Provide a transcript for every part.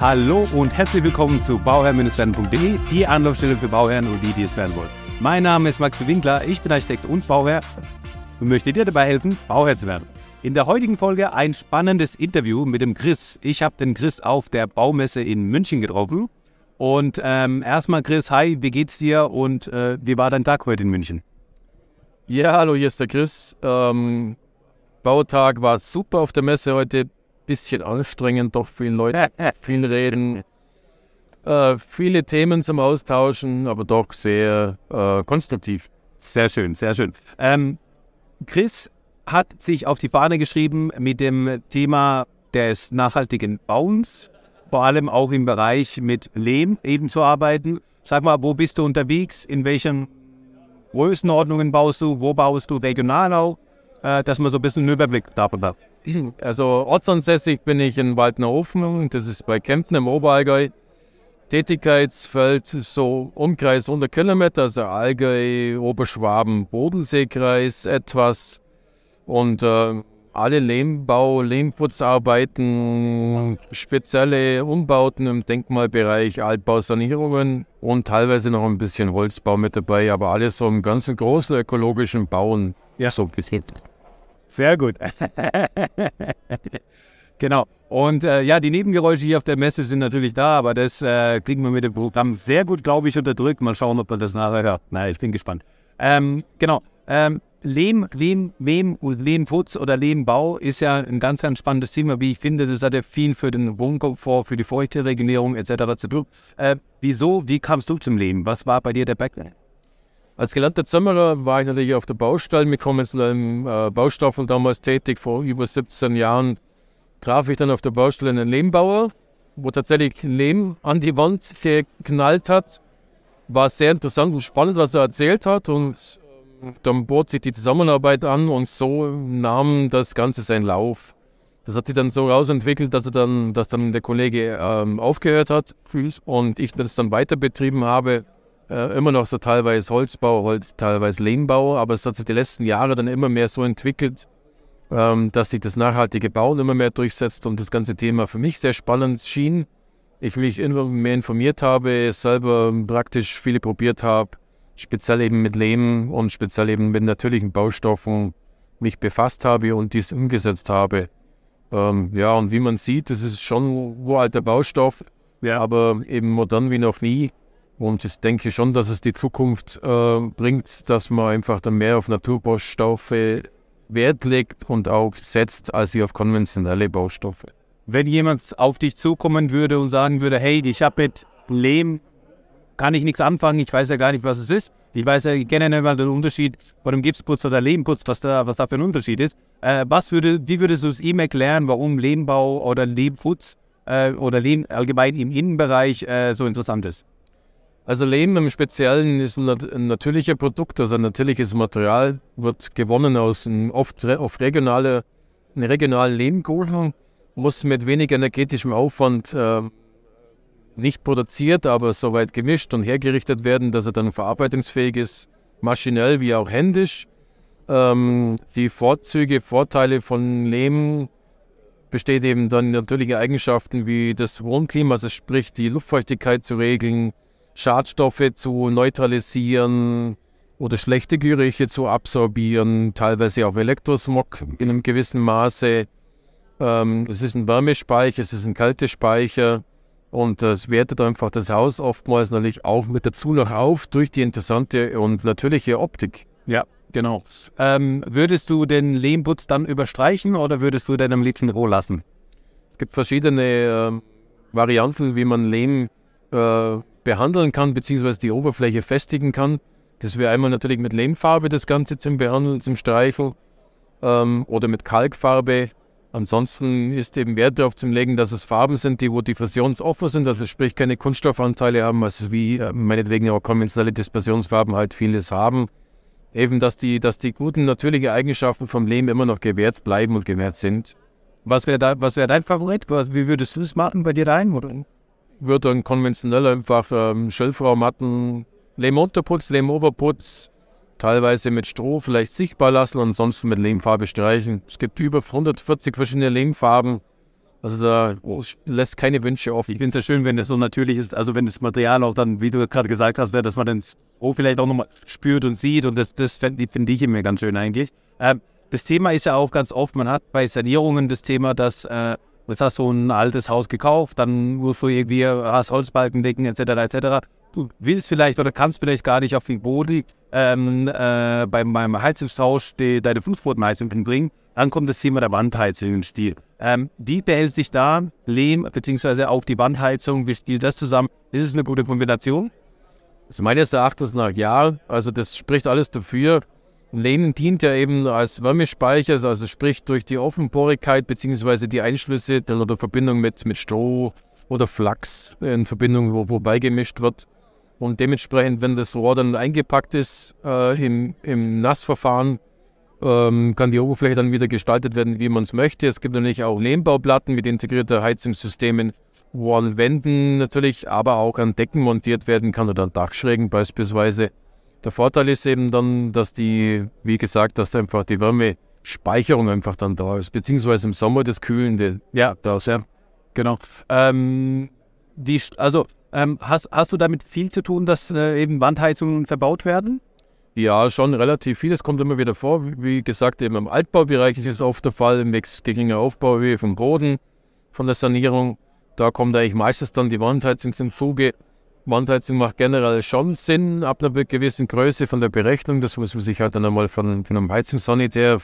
Hallo und herzlich willkommen zu bauherr-werden.de, die Anlaufstelle für Bauherren und die, die es werden wollen. Mein Name ist Max Winkler, ich bin Architekt und Bauherr und möchte dir dabei helfen, Bauherr zu werden. In der heutigen Folge ein spannendes Interview mit dem Chris. Ich habe den Chris auf der Baumesse in München getroffen. Und ähm, erstmal Chris, hi, wie geht's dir und äh, wie war dein Tag heute in München? Ja, hallo, hier ist der Chris. Ähm, Bautag war super auf der Messe heute bisschen anstrengend, doch vielen Leuten vielen reden, äh, viele Themen zum Austauschen, aber doch sehr äh, konstruktiv. Sehr schön, sehr schön. Ähm, Chris hat sich auf die Fahne geschrieben mit dem Thema des nachhaltigen Bauens, vor allem auch im Bereich mit Lehm eben zu arbeiten. Sag mal, wo bist du unterwegs? In welchen Größenordnungen baust du? Wo baust du regional auch? Äh, dass man so ein bisschen einen Überblick davon hat. Also ortsansässig bin ich in Waldnerhofen, das ist bei Kempten im Oberallgäu. Tätigkeitsfeld ist so Umkreis 100 Kilometer, also Allgäu, Oberschwaben, Bodenseekreis etwas. Und äh, alle Lehmbau, Lehmputzarbeiten, spezielle Umbauten im Denkmalbereich, Altbausanierungen und teilweise noch ein bisschen Holzbau mit dabei, aber alles so im ganzen großen ökologischen Bauen. Ja. So gesehen. Sehr gut. genau. Und äh, ja, die Nebengeräusche hier auf der Messe sind natürlich da, aber das äh, kriegen wir mit dem Programm sehr gut, glaube ich, unterdrückt. Mal schauen, ob man das nachher hört. Na, ich bin gespannt. Ähm, genau. Ähm, Lehm, Lehm, Lehm, Lehmputz oder Lehmbau ist ja ein ganz, ganz spannendes Thema, wie ich finde. Das hat ja viel für den Wohnkomfort, für die feuchte Regulierung etc. zu tun. Äh, wieso, wie kamst du zum Lehm? Was war bei dir der Background? Als gelernter Zimmerer war ich natürlich auf der Baustelle mit konventionellem ähm, äh, Baustoffen damals tätig. Vor über 17 Jahren traf ich dann auf der Baustelle einen Lehmbauer, wo tatsächlich Lehm an die Wand geknallt hat. War sehr interessant und spannend, was er erzählt hat. Und ähm, dann bot sich die Zusammenarbeit an und so nahm das Ganze seinen Lauf. Das hat sich dann so rausentwickelt, dass, er dann, dass dann der Kollege ähm, aufgehört hat und ich das dann weiter betrieben habe äh, immer noch so teilweise Holzbau, Holz, teilweise Lehmbau, aber es hat sich die letzten Jahre dann immer mehr so entwickelt, ähm, dass sich das nachhaltige Bauen immer mehr durchsetzt und das ganze Thema für mich sehr spannend schien. Ich mich immer mehr informiert habe, selber praktisch viele probiert habe, speziell eben mit Lehm und speziell eben mit natürlichen Baustoffen mich befasst habe und dies umgesetzt habe. Ähm, ja, und wie man sieht, das ist schon ein uralter Baustoff, ja. aber eben modern wie noch nie. Und ich denke schon, dass es die Zukunft äh, bringt, dass man einfach dann mehr auf Naturbaustoffe Wert legt und auch setzt, als wie auf konventionelle Baustoffe. Wenn jemand auf dich zukommen würde und sagen würde, hey, ich habe mit Lehm, kann ich nichts anfangen, ich weiß ja gar nicht, was es ist. Ich weiß ja, ich kenne ja immer den Unterschied von dem Gipsputz oder Lehmputz, was da, was da für ein Unterschied ist. Äh, was würde, wie würdest du es ihm erklären, warum Lehmbau oder Lehmputz äh, oder Lehm allgemein im Innenbereich äh, so interessant ist? Also Lehm im Speziellen ist ein natürlicher Produkt, also ein natürliches Material, wird gewonnen aus einem oft auf regionale, regionalen Lehmkuchen, muss mit wenig energetischem Aufwand äh, nicht produziert, aber soweit gemischt und hergerichtet werden, dass er dann verarbeitungsfähig ist, maschinell wie auch händisch. Ähm, die Vorzüge, Vorteile von Lehm besteht eben dann in natürlichen Eigenschaften wie das Wohnklima, also sprich die Luftfeuchtigkeit zu regeln, Schadstoffe zu neutralisieren oder schlechte Gerüche zu absorbieren, teilweise auch Elektrosmog in einem gewissen Maße. Ähm, es ist ein Wärmespeicher, es ist ein kalter Speicher und das wertet einfach das Haus oftmals natürlich auch mit dazu noch auf durch die interessante und natürliche Optik. Ja, genau. Ähm, würdest du den Lehmputz dann überstreichen oder würdest du den am liebsten roh lassen? Es gibt verschiedene äh, Varianten, wie man Lehm äh, behandeln kann, beziehungsweise die Oberfläche festigen kann. Das wäre einmal natürlich mit Lehmfarbe das Ganze zum Behandeln, zum Streichel ähm, oder mit Kalkfarbe. Ansonsten ist eben Wert darauf zu legen, dass es Farben sind, die wo diffusionsoffen sind, also sprich keine Kunststoffanteile haben, also wie äh, meinetwegen auch konventionelle Dispersionsfarben halt vieles haben. Eben, dass die, dass die guten natürlichen Eigenschaften vom Lehm immer noch gewährt bleiben und gewährt sind. Was wäre wär dein Favorit? Wie würdest du es machen bei dir rein? würde dann konventionell einfach ähm, Schilfraummatten, Lehmunterputz, Lehmoberputz, teilweise mit Stroh vielleicht sichtbar lassen und sonst mit Lehmfarbe streichen. Es gibt über 140 verschiedene Lehmfarben. Also da lässt keine Wünsche offen. Ich finde es ja schön, wenn es so natürlich ist, also wenn das Material auch dann, wie du gerade gesagt hast, ne, dass man den Stroh vielleicht auch nochmal spürt und sieht und das, das finde find ich immer ganz schön eigentlich. Ähm, das Thema ist ja auch ganz oft, man hat bei Sanierungen das Thema, dass äh, Jetzt hast du ein altes Haus gekauft, dann musst du irgendwie, hast Holzbalken decken, etc., etc. Du willst vielleicht oder kannst vielleicht gar nicht auf dem Boden ähm, äh, bei meinem Heizungstausch die, deine Fußbodenheizung hinbringen. Dann kommt das Thema der Wandheizung ins Spiel. Ähm, wie behält sich da Lehm bzw. auf die Wandheizung? Wie spielt das zusammen? Ist es eine gute Kombination? Also meines Erachtens nach ja. Also das spricht alles dafür, Lehnen dient ja eben als Wärmespeicher, also sprich durch die Offenporigkeit bzw. die Einschlüsse oder Verbindung mit, mit Stroh oder Flachs in Verbindung, wo, wo beigemischt wird. Und dementsprechend, wenn das Rohr dann eingepackt ist äh, im, im Nassverfahren, ähm, kann die Oberfläche dann wieder gestaltet werden, wie man es möchte. Es gibt natürlich auch Lehmbauplatten mit integrierter Heizungssystemen, wo an Wänden natürlich, aber auch an Decken montiert werden kann oder an Dachschrägen beispielsweise. Der Vorteil ist eben dann, dass die, wie gesagt, dass einfach die Wärmespeicherung einfach dann da ist, beziehungsweise im Sommer das Kühlende. Ja, da ist ja. Genau. Ähm, die, also ähm, hast, hast du damit viel zu tun, dass äh, eben Wandheizungen verbaut werden? Ja, schon relativ viel. Das kommt immer wieder vor. Wie gesagt, eben im Altbaubereich ist es oft der Fall, im wächst geringer Aufbauhöhe vom Boden, von der Sanierung. Da kommt eigentlich meistens dann die Wandheizung zum Zuge. Wandheizung macht generell schon Sinn, ab einer gewissen Größe von der Berechnung. Das muss man sich halt dann einmal von, von einem Heizungssanitär,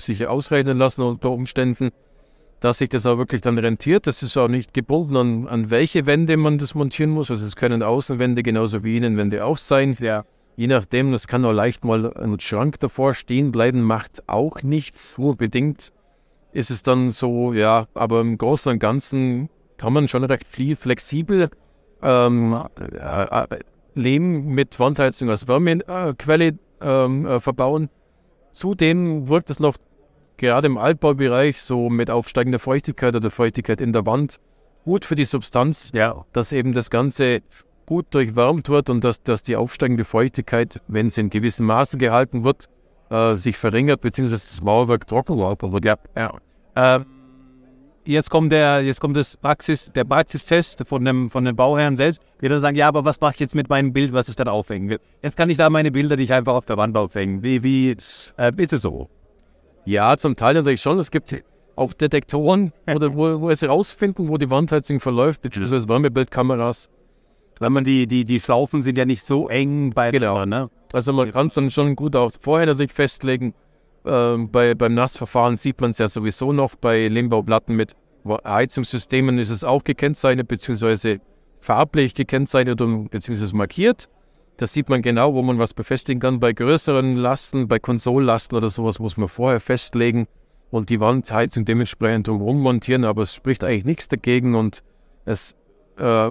sicher ausrechnen lassen unter Umständen, dass sich das auch wirklich dann rentiert. Das ist auch nicht gebunden an, an welche Wände man das montieren muss. Also es können Außenwände genauso wie Innenwände auch sein. Ja. Je nachdem, das kann auch leicht mal ein Schrank davor stehen bleiben, macht auch nichts unbedingt. Ist es dann so, ja, aber im Großen und Ganzen kann man schon recht viel flexibel ähm, äh, äh, Lehm mit Wandheizung als Wärmequelle äh, verbauen. Zudem wirkt es noch gerade im Altbaubereich so mit aufsteigender Feuchtigkeit oder Feuchtigkeit in der Wand gut für die Substanz, ja. dass eben das Ganze gut durchwärmt wird und dass, dass die aufsteigende Feuchtigkeit, wenn sie in gewissen Maßen gehalten wird, äh, sich verringert, beziehungsweise das Mauerwerk trocken wird. Ja. ja. Ähm, jetzt kommt der, jetzt kommt das Praxis, der Praxistest von dem, von dem Bauherrn selbst, wird dann sagen, ja, aber was mache ich jetzt mit meinem Bild, was ich dann aufhängen will? Jetzt kann ich da meine Bilder nicht einfach auf der Wand aufhängen. Wie, wie äh, ist es so? Ja, zum Teil natürlich schon. Es gibt auch Detektoren, oder wo, wo es rausfinden, wo die Wandheizung verläuft, beziehungsweise Wärmebildkameras. Weil man die, die, die Schlaufen sind ja nicht so eng bei genau. ne? Also man kann es dann schon gut auch vorher natürlich festlegen. Ähm, bei, beim Nassverfahren sieht man es ja sowieso noch. Bei Lehmbauplatten mit Heizungssystemen ist es auch gekennzeichnet, beziehungsweise farblich gekennzeichnet und beziehungsweise markiert. Da sieht man genau, wo man was befestigen kann. Bei größeren Lasten, bei Konsollasten oder sowas muss man vorher festlegen und die Wandheizung dementsprechend drumherum montieren. Aber es spricht eigentlich nichts dagegen und es äh,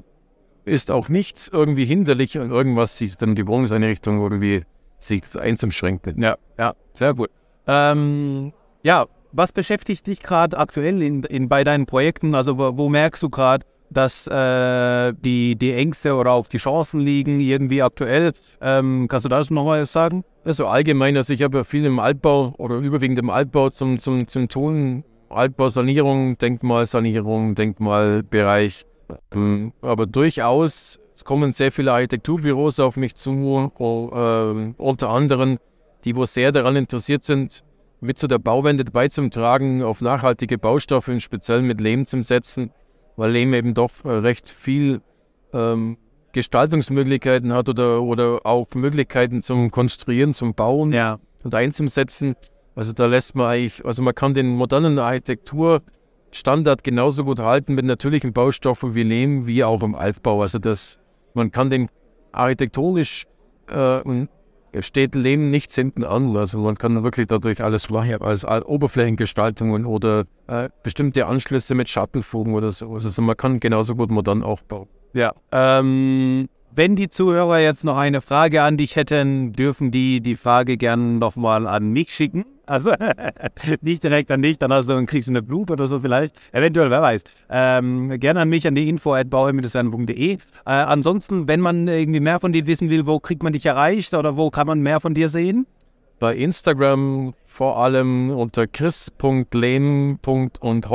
ist auch nichts irgendwie hinderlich und irgendwas sich dann die Wohnungseinrichtung irgendwie sich einzuschränken. Ja, ja, sehr gut. Ähm, ja, was beschäftigt dich gerade aktuell in, in, bei deinen Projekten? Also wo, wo merkst du gerade, dass äh, die, die Ängste oder auch die Chancen liegen irgendwie aktuell? Ähm, kannst du das nochmal sagen? Also allgemein, also ich habe ja viel im Altbau oder überwiegend im Altbau zum, zum, zum Tun. Altbausanierung, Denkmalsanierung, Denkmalbereich. Ähm, aber durchaus kommen sehr viele Architekturbüros auf mich zu, äh, unter anderem die wo sehr daran interessiert sind, mit zu der Bauwende beizutragen, auf nachhaltige Baustoffe im Speziellen mit Lehm zu setzen, weil Lehm eben doch äh, recht viel ähm, Gestaltungsmöglichkeiten hat oder, oder auch Möglichkeiten zum Konstruieren, zum Bauen ja. und einzusetzen. Also da lässt man eigentlich, also man kann den modernen Architekturstandard genauso gut halten mit natürlichen Baustoffen wie Lehm, wie auch im Altbau. Also das, man kann den architektonisch äh, steht Leben nichts hinten an. Also man kann wirklich dadurch alles machen, als Oberflächengestaltungen oder äh, bestimmte Anschlüsse mit Schattenfugen oder sowas. Also man kann genauso gut modern aufbauen. Ja, ähm, wenn die Zuhörer jetzt noch eine Frage an dich hätten, dürfen die die Frage gerne nochmal an mich schicken. Also nicht direkt an dich, dann hast du, dann kriegst du eine Blut oder so vielleicht. Eventuell, wer weiß. Ähm, gerne an mich, an die info at äh, Ansonsten, wenn man irgendwie mehr von dir wissen will, wo kriegt man dich erreicht oder wo kann man mehr von dir sehen? Bei Instagram vor allem unter chris.lehn.und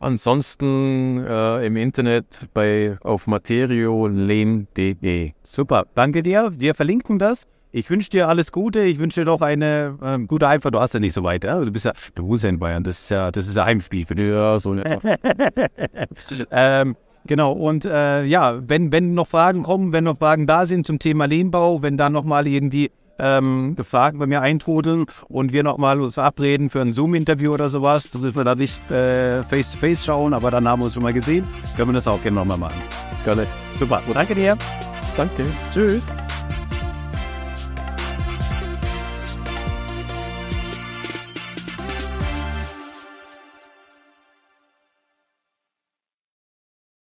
Ansonsten äh, im Internet bei auf materiolehm.de. E. Super, danke dir. Wir verlinken das. Ich wünsche dir alles Gute. Ich wünsche dir doch eine ähm, gute Einfahrt. Du hast ja nicht so weit. Ja? Du bist ja, du wohnst ja in Bayern. Das ist ja, das ist ja Heimspiel für dich. Ja, so eine. ähm, Genau, und äh, ja, wenn, wenn noch Fragen kommen, wenn noch Fragen da sind zum Thema Lehmbau, wenn da nochmal irgendwie ähm, Fragen bei mir eintrudeln und wir nochmal uns verabreden für ein Zoom-Interview oder sowas. Da müssen wir da nicht äh, face-to-face -face schauen, aber dann haben wir uns schon mal gesehen. Können wir das auch gerne nochmal machen. Gerne. Super. Danke dir. Danke. Tschüss.